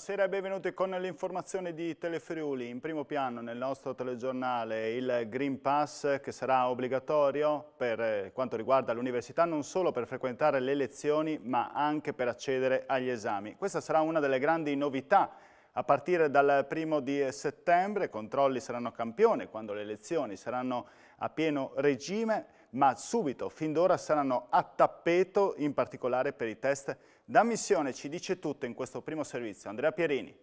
Buonasera e benvenuti con l'informazione di Telefriuli. In primo piano nel nostro telegiornale il Green Pass che sarà obbligatorio per eh, quanto riguarda l'università non solo per frequentare le lezioni ma anche per accedere agli esami. Questa sarà una delle grandi novità a partire dal primo di settembre i controlli saranno campione quando le lezioni saranno a pieno regime, ma subito, fin d'ora, saranno a tappeto, in particolare per i test da missione ci dice tutto in questo primo servizio Andrea Pierini.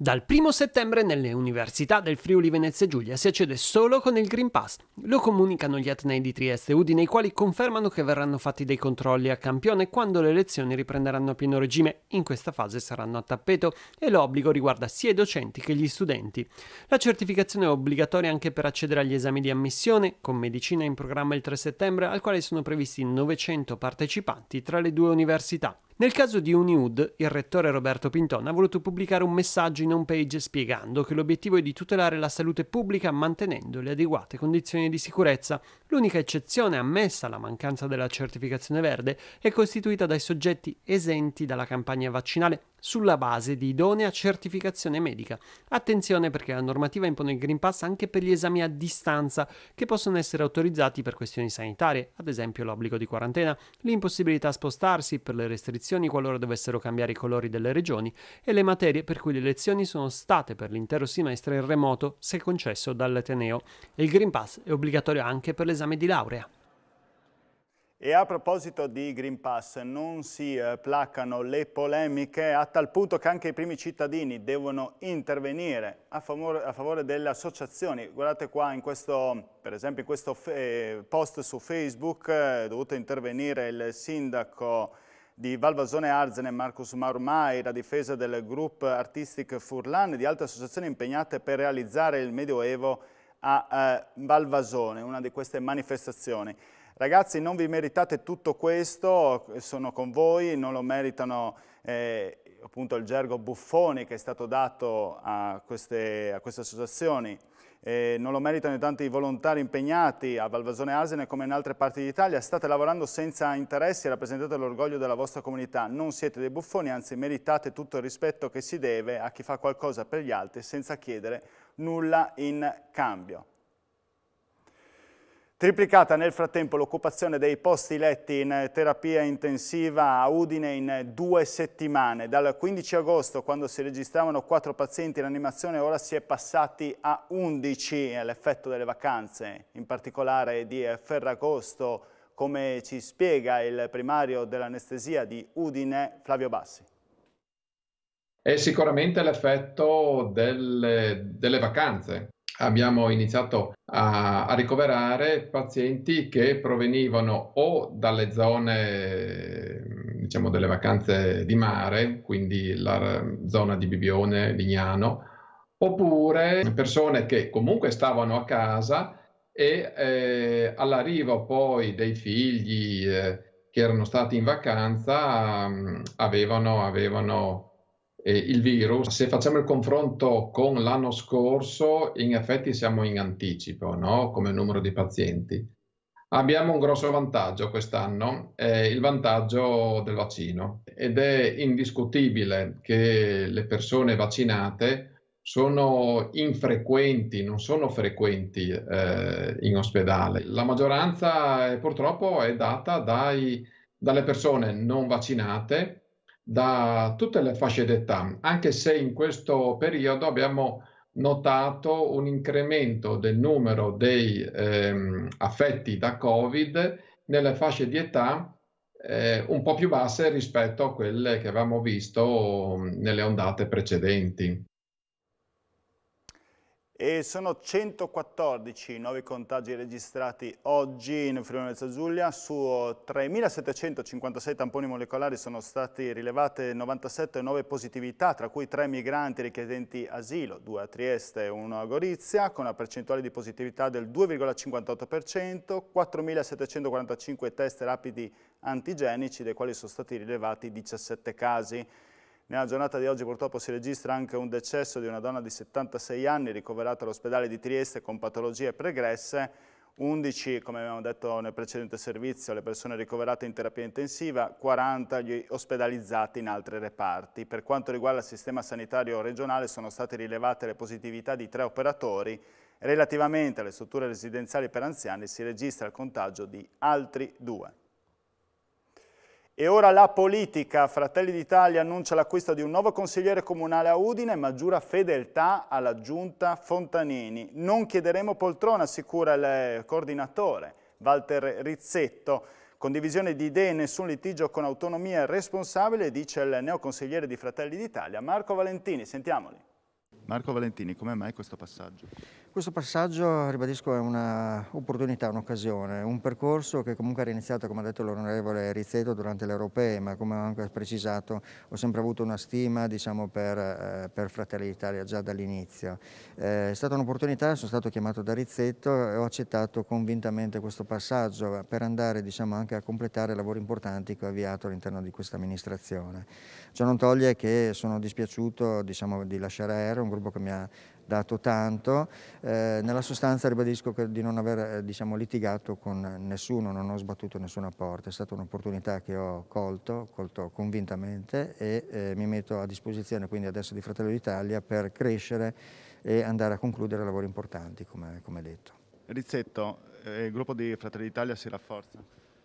Dal 1 settembre nelle università del Friuli Venezia Giulia si accede solo con il Green Pass. Lo comunicano gli Atenei di Trieste e Udine, i quali confermano che verranno fatti dei controlli a campione quando le lezioni riprenderanno a pieno regime. In questa fase saranno a tappeto e l'obbligo riguarda sia i docenti che gli studenti. La certificazione è obbligatoria anche per accedere agli esami di ammissione, con medicina in programma il 3 settembre, al quale sono previsti 900 partecipanti tra le due università. Nel caso di Uniud, il rettore Roberto Pinton ha voluto pubblicare un messaggio in homepage spiegando che l'obiettivo è di tutelare la salute pubblica mantenendo le adeguate condizioni di sicurezza. L'unica eccezione ammessa alla mancanza della certificazione verde è costituita dai soggetti esenti dalla campagna vaccinale sulla base di idonea certificazione medica. Attenzione perché la normativa impone il Green Pass anche per gli esami a distanza che possono essere autorizzati per questioni sanitarie, ad esempio l'obbligo di quarantena, l'impossibilità a spostarsi per le restrizioni qualora dovessero cambiare i colori delle regioni e le materie per cui le lezioni sono state per l'intero semestre in remoto se concesso dall'Ateneo. Il Green Pass è obbligatorio anche per l'esame di laurea. E a proposito di Green Pass, non si eh, placano le polemiche a tal punto che anche i primi cittadini devono intervenire a favore, a favore delle associazioni. Guardate qua, questo, per esempio in questo eh, post su Facebook eh, è dovuto intervenire il sindaco di Valvasone Arzene, Marcus Marmai, la difesa del group Artistic Furlan e di altre associazioni impegnate per realizzare il Medioevo a Valvasone, una di queste manifestazioni. Ragazzi non vi meritate tutto questo, sono con voi, non lo meritano eh, appunto il gergo buffoni che è stato dato a queste, a queste associazioni, eh, non lo meritano i tanti volontari impegnati a Valvasone Asene come in altre parti d'Italia, state lavorando senza interessi e rappresentate l'orgoglio della vostra comunità, non siete dei buffoni, anzi meritate tutto il rispetto che si deve a chi fa qualcosa per gli altri senza chiedere nulla in cambio. Triplicata nel frattempo l'occupazione dei posti letti in terapia intensiva a Udine in due settimane. Dal 15 agosto, quando si registravano quattro pazienti in animazione, ora si è passati a 11. L'effetto delle vacanze, in particolare di Ferragosto, come ci spiega il primario dell'anestesia di Udine, Flavio Bassi. È sicuramente l'effetto delle, delle vacanze abbiamo iniziato a, a, ricoverare pazienti che provenivano o dalle zone diciamo, delle vacanze di mare, quindi la zona di Bibione, Lignano, oppure persone che comunque stavano a casa e eh, all'arrivo poi dei figli eh, che erano stati in vacanza mm, avevano, avevano eh, il virus, se facciamo il confronto con l'anno scorso, in effetti siamo in anticipo no? come numero di pazienti. Abbiamo un grosso vantaggio quest'anno, eh, il vantaggio del vaccino ed è indiscutibile che le persone vaccinate sono infrequenti, non sono frequenti eh, in ospedale. La maggioranza eh, purtroppo è data dai, dalle persone non vaccinate da tutte le fasce d'età, anche se in questo periodo abbiamo notato un incremento del numero dei ehm, affetti da Covid nelle fasce di età eh, un po' più basse rispetto a quelle che avevamo visto nelle ondate precedenti e sono 114 i nuovi contagi registrati oggi in Friuli Venezia Giulia, su 3.756 tamponi molecolari sono state rilevate 97 nuove positività, tra cui 3 migranti richiedenti asilo, 2 a Trieste e 1 a Gorizia, con una percentuale di positività del 2,58%, 4.745 test rapidi antigenici, dei quali sono stati rilevati 17 casi. Nella giornata di oggi purtroppo si registra anche un decesso di una donna di 76 anni ricoverata all'ospedale di Trieste con patologie pregresse 11, come abbiamo detto nel precedente servizio, le persone ricoverate in terapia intensiva, 40 gli ospedalizzati in altri reparti. Per quanto riguarda il sistema sanitario regionale sono state rilevate le positività di tre operatori. Relativamente alle strutture residenziali per anziani si registra il contagio di altri due. E ora la politica. Fratelli d'Italia annuncia l'acquisto di un nuovo consigliere comunale a Udine, ma giura fedeltà alla giunta Fontanini. Non chiederemo poltrona, assicura il coordinatore Walter Rizzetto. Condivisione di idee, nessun litigio con autonomia responsabile, dice il neoconsigliere di Fratelli d'Italia, Marco Valentini. Sentiamoli. Marco Valentini, come mai questo passaggio? Questo passaggio, ribadisco, è un'opportunità, un'occasione, un percorso che comunque era iniziato, come ha detto l'onorevole Rizzetto, durante le europee, ma come ho anche precisato, ho sempre avuto una stima diciamo, per, eh, per, Fratelli d'Italia già dall'inizio. Eh, è stata un'opportunità, sono stato chiamato da Rizzetto e ho accettato convintamente questo passaggio per andare diciamo, anche a completare lavori importanti che ho avviato all'interno di questa amministrazione. Ciò non toglie che sono dispiaciuto diciamo, di lasciare aereo un gruppo gruppo che mi ha dato tanto. Eh, nella sostanza ribadisco che di non aver eh, diciamo, litigato con nessuno, non ho sbattuto nessuna porta, è stata un'opportunità che ho colto, colto convintamente e eh, mi metto a disposizione quindi adesso di Fratello d'Italia per crescere e andare a concludere lavori importanti come, come detto. Rizzetto, eh, il gruppo di Fratello d'Italia si rafforza?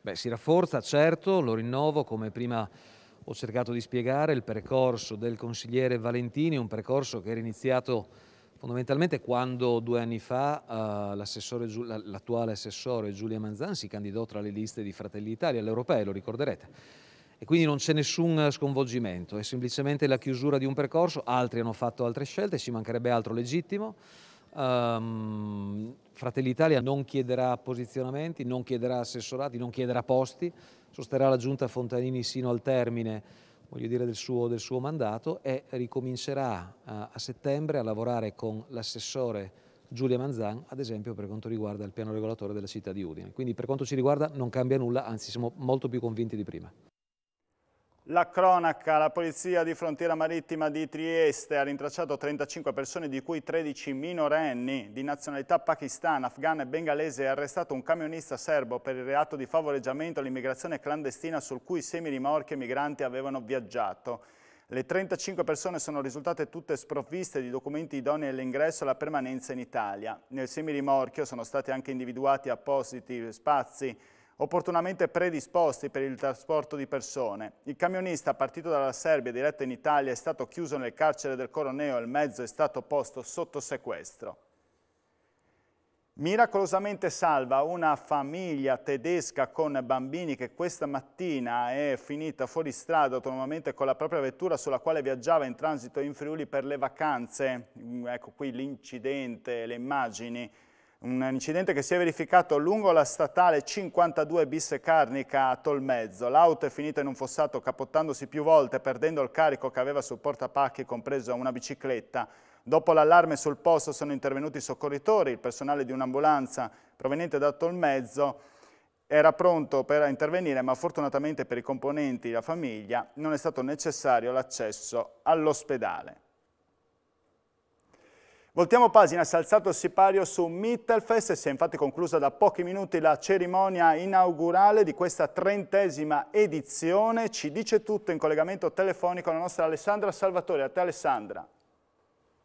Beh, si rafforza certo, lo rinnovo come prima ho cercato di spiegare il percorso del consigliere Valentini, un percorso che era iniziato fondamentalmente quando due anni fa uh, l'attuale assessore Giulia Manzan si candidò tra le liste di Fratelli Italia all'Europea, lo ricorderete. E quindi non c'è nessun sconvolgimento, è semplicemente la chiusura di un percorso, altri hanno fatto altre scelte, ci mancherebbe altro legittimo. Um, Fratelli Italia non chiederà posizionamenti, non chiederà assessorati, non chiederà posti, sosterrà la giunta Fontanini sino al termine dire, del, suo, del, suo, mandato e ricomincerà a, eh, a settembre a lavorare con l'assessore Giulia Manzan, ad esempio per quanto riguarda il piano regolatore della città di Udine. Quindi per quanto ci riguarda non cambia nulla, anzi siamo molto più convinti di prima. La cronaca, la polizia di frontiera marittima di Trieste ha rintracciato 35 persone, di cui 13 minorenni di nazionalità pakistana, afghana e bengalese e ha arrestato un camionista serbo per il reato di favoreggiamento all'immigrazione clandestina sul cui semi migranti avevano viaggiato. Le 35 persone sono risultate tutte sprovviste di documenti idonei all'ingresso e alla permanenza in Italia. Nel semirimorchio sono stati anche individuati appositi spazi opportunamente predisposti per il trasporto di persone. Il camionista partito dalla Serbia e diretto in Italia è stato chiuso nel carcere del Coroneo e il mezzo è stato posto sotto sequestro. Miracolosamente salva una famiglia tedesca con bambini che questa mattina è finita fuori strada autonomamente con la propria vettura sulla quale viaggiava in transito in Friuli per le vacanze. Mm, ecco qui l'incidente, le immagini un incidente che si è verificato lungo la statale 52 bis Carnica a Tolmezzo. L'auto è finita in un fossato capottandosi più volte, perdendo il carico che aveva sul portapacchi, compreso una bicicletta. Dopo l'allarme sul posto sono intervenuti i soccorritori, il personale di un'ambulanza proveniente da Tolmezzo era pronto per intervenire, ma fortunatamente per i componenti e la famiglia non è stato necessario l'accesso all'ospedale. Voltiamo pagina, si è alzato il sipario su Mittelfest, si è infatti conclusa da pochi minuti la cerimonia inaugurale di questa trentesima edizione. Ci dice tutto in collegamento telefonico la nostra Alessandra Salvatore. A te Alessandra.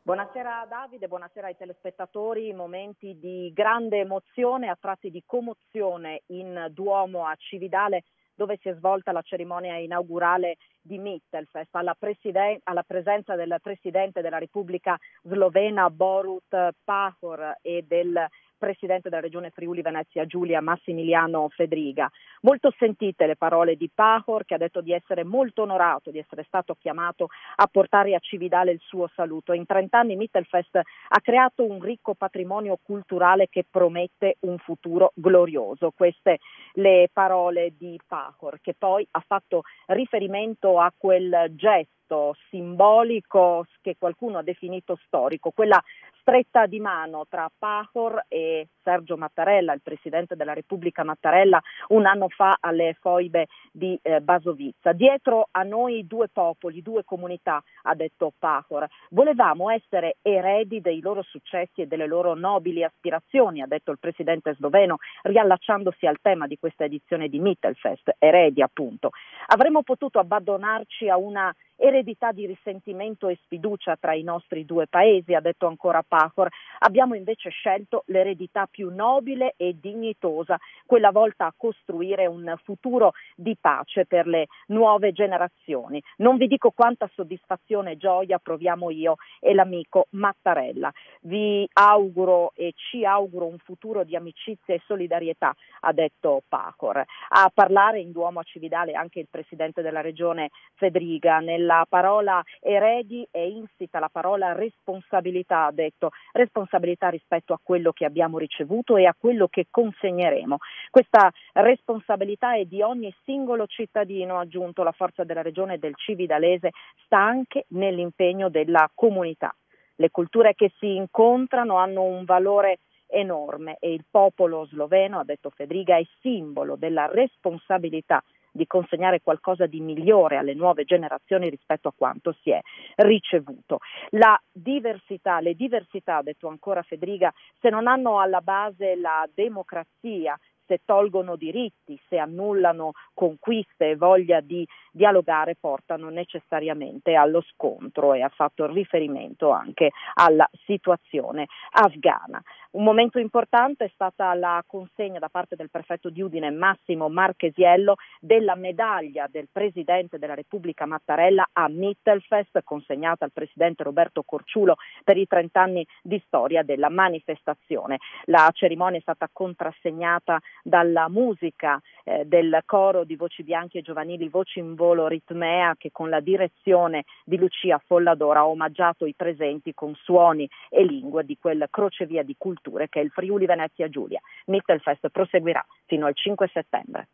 Buonasera Davide, buonasera ai telespettatori. Momenti di grande emozione, a tratti di commozione in Duomo a Cividale dove si è svolta la cerimonia inaugurale di Mittelfest, alla, presiden- alla presenza del Presidente della Repubblica Slovena Borut Pahor e del presidente della regione Friuli Venezia Giulia Massimiliano Fedriga. Molto sentite le parole di Pahor che ha detto di essere molto onorato di essere stato chiamato a portare a Cividale il suo saluto. In 30 anni Mittelfest ha creato un ricco patrimonio culturale che promette un futuro glorioso. Queste le parole di Pahor che poi ha fatto riferimento a quel gesto simbolico che qualcuno ha definito storico, quella stretta di mano tra Pahor e Sergio Mattarella, il presidente della Repubblica Mattarella, un anno fa alle foibe di eh, Basovizza. Dietro a noi due popoli, due comunità, ha detto Pahor. Volevamo essere eredi dei loro successi e delle loro nobili aspirazioni, ha detto il presidente sloveno, riallacciandosi al tema di questa edizione di Mittelfest, eredi appunto. Avremmo potuto abbandonarci a una eredità di risentimento e sfiducia tra i nostri due paesi, ha detto ancora Pacor. Abbiamo invece scelto l'eredità più nobile e dignitosa, quella volta a costruire un futuro di pace per le nuove generazioni. Non vi dico quanta soddisfazione e gioia proviamo io e l'amico Mattarella. Vi auguro e ci auguro un futuro di amicizia e solidarietà, ha detto Pacor. A parlare in Duomo a Cividale anche il presidente della regione Federica. Nel la parola eredi è insita la parola responsabilità, ha detto, responsabilità rispetto a quello che abbiamo ricevuto e a quello che consegneremo. Questa responsabilità è di ogni singolo cittadino, ha aggiunto la forza della regione del Cividalese, sta anche nell'impegno della comunità. Le culture che si incontrano hanno un valore enorme e il popolo sloveno, ha detto Federica, è simbolo della responsabilità di consegnare qualcosa di migliore alle nuove generazioni rispetto a quanto si è ricevuto. La diversità, le diversità, ha detto ancora Federica, se non hanno alla base la democrazia, se tolgono diritti, se annullano conquiste e voglia di dialogare portano necessariamente allo scontro e ha fatto riferimento anche alla situazione afghana. Un momento importante è stata la consegna da parte del prefetto di Udine Massimo Marchesiello della medaglia del Presidente della Repubblica Mattarella a Mittelfest consegnata al Presidente Roberto Corciulo per i 30 anni di storia della manifestazione. La cerimonia è stata contrassegnata dalla musica eh, del coro di voci bianche e giovanili Voci in Volo Ritmea che con la direzione di Lucia Folladora ha omaggiato i presenti con suoni e lingue di quel crocevia di cultura Culture, che è il Friuli Venezia Giulia. Mittelfest proseguirà fino al 5 settembre.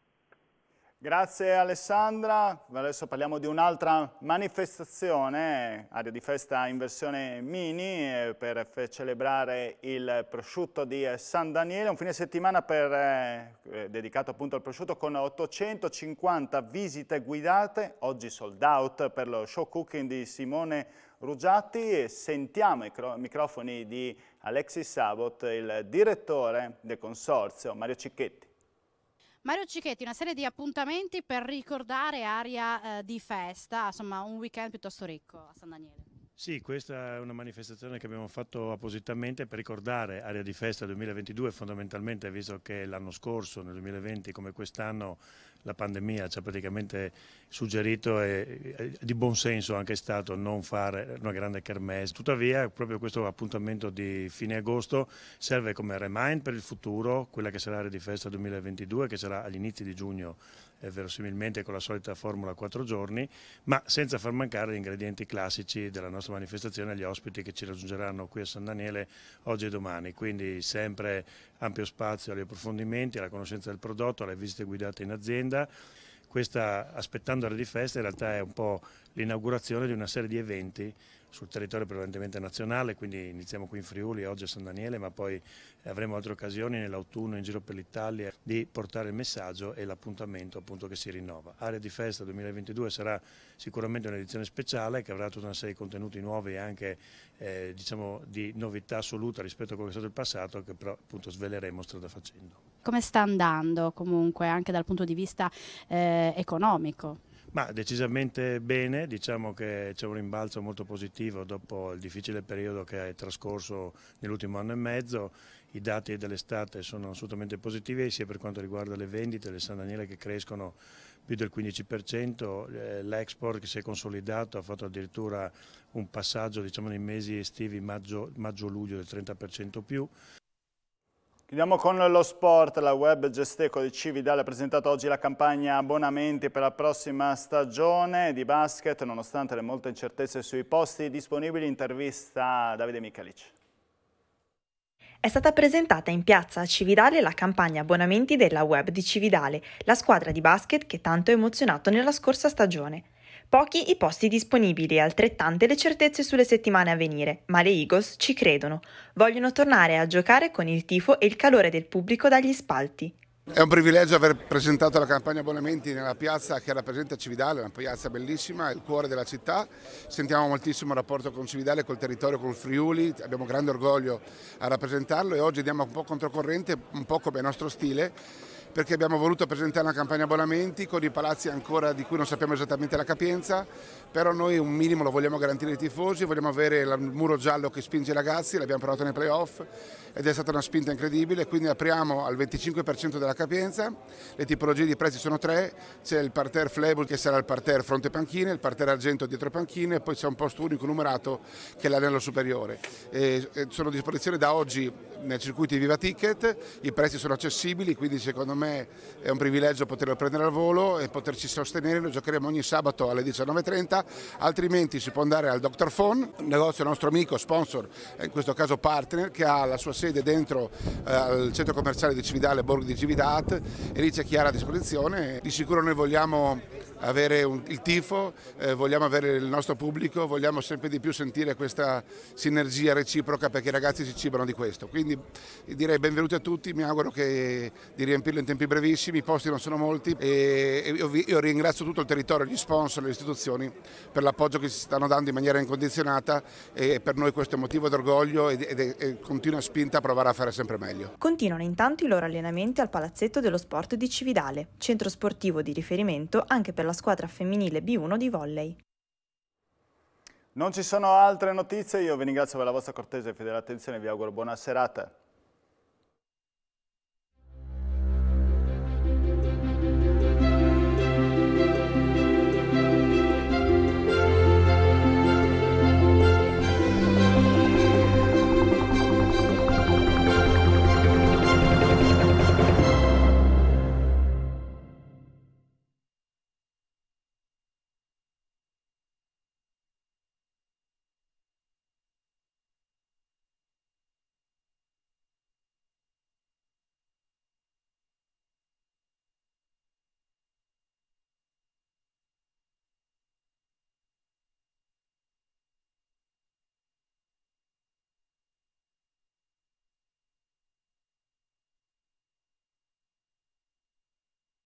Grazie Alessandra, adesso parliamo di un'altra manifestazione, aria di festa in versione mini eh, per celebrare il prosciutto di eh, San Daniele, un fine settimana per, eh, eh dedicato appunto al prosciutto con 850 visite guidate, oggi sold out per lo show cooking di Simone Ruggiatti e sentiamo i microfoni di Alexis Sabot, il direttore del consorzio Mario Cicchetti. Mario Cicchetti, una serie di appuntamenti per ricordare aria eh, di festa, insomma un weekend piuttosto ricco a San Daniele. Sì, questa è una manifestazione che abbiamo fatto appositamente per ricordare Area di Festa 2022, fondamentalmente visto che l'anno scorso, nel 2020, come quest'anno, la pandemia ci ha praticamente suggerito e di buon senso anche stato non fare una grande kermesse. Tuttavia, proprio questo appuntamento di fine agosto serve come remind per il futuro, quella che sarà Area di Festa 2022, che sarà agli inizi di giugno eh, verosimilmente con la solita formula a quattro giorni, ma senza far mancare gli ingredienti classici della nostra manifestazione agli ospiti che ci raggiungeranno qui a San Daniele oggi e domani, quindi sempre ampio spazio agli approfondimenti, alla conoscenza del prodotto, alle visite guidate in azienda questa aspettando l'area di festa in realtà è un po' l'inaugurazione di una serie di eventi sul territorio prevalentemente nazionale, quindi iniziamo qui in Friuli, oggi a San Daniele, ma poi eh, avremo altre occasioni nell'autunno in giro per l'Italia di portare il messaggio e l'appuntamento appunto che si rinnova. Area di festa 2022 sarà sicuramente un'edizione speciale che avrà tutta una serie di contenuti nuovi e anche eh, diciamo, di novità assoluta rispetto a quello che è stato il passato che però appunto sveleremo strada facendo. Come sta andando comunque anche dal punto di vista eh, economico? Ma decisamente bene, diciamo che c'è un rimbalzo molto positivo dopo il difficile periodo che è trascorso nell'ultimo anno e mezzo. I dati dell'estate sono assolutamente positivi sia per quanto riguarda le vendite, le San Daniele che crescono più del 15%, eh, l'export che si è consolidato ha fatto addirittura un passaggio diciamo, nei mesi estivi maggio-luglio maggio del 30% più. Chiudiamo con lo sport, la web Gesteco di Cividale ha presentato oggi la campagna abbonamenti per la prossima stagione di basket, nonostante le molte incertezze sui posti disponibili, intervista Davide Michalic. È stata presentata in piazza a Cividale la campagna abbonamenti della web di Cividale, la squadra di basket che tanto ha emozionato nella scorsa stagione. Pochi i posti disponibili e altrettante le certezze sulle settimane a venire, ma le Eagles ci credono. Vogliono tornare a giocare con il tifo e il calore del pubblico dagli spalti. È un privilegio aver presentato la campagna abbonamenti nella piazza che rappresenta Cividale, una piazza bellissima, il cuore della città. Sentiamo moltissimo il rapporto con Cividale, col territorio, col Friuli, abbiamo grande orgoglio a rappresentarlo e oggi andiamo un po' controcorrente, un po' come il nostro stile perché abbiamo voluto presentare una campagna abbonamenti con i palazzi ancora di cui non sappiamo esattamente la capienza, però noi un minimo lo vogliamo garantire ai tifosi, vogliamo avere il muro giallo che spinge i ragazzi, l'abbiamo provato nei playoff ed è stata una spinta incredibile, quindi apriamo al 25% della capienza, le tipologie di prezzi sono tre, c'è il parterre Flable che sarà il parterre fronte panchine, il parterre argento dietro panchine e poi c'è un posto unico numerato che è l'anello superiore. E sono a disposizione da oggi nel circuito di Viva Ticket, i prezzi sono accessibili, quindi secondo me me è un privilegio poterlo prendere al volo e poterci sostenere, lo giocheremo ogni sabato alle 19.30, altrimenti si può andare al Dr. Phone, un negozio nostro amico, sponsor, in questo caso partner, che ha la sua sede dentro eh, al centro commerciale di Cividale, Borgo di Cividat e lì c'è Chiara a disposizione, di sicuro noi vogliamo avere un, il tifo, eh, vogliamo avere il nostro pubblico, vogliamo sempre di più sentire questa sinergia reciproca perché i ragazzi si cibano di questo. Quindi direi benvenuti a tutti, mi auguro che, di riempirlo in tempi brevissimi, i posti non sono molti e, e io, vi, io, ringrazio tutto il territorio, gli sponsor, le istituzioni per l'appoggio che ci stanno dando in maniera incondizionata e per noi questo è motivo d'orgoglio e, ed, è, continua spinta a provare a fare sempre meglio. Continuano intanto i loro allenamenti al palazzetto dello sport di Cividale, centro sportivo di riferimento anche per la squadra femminile B1 di volley. Non ci sono altre notizie, io vi ringrazio per la vostra cortese e fedele attenzione e vi auguro buona serata.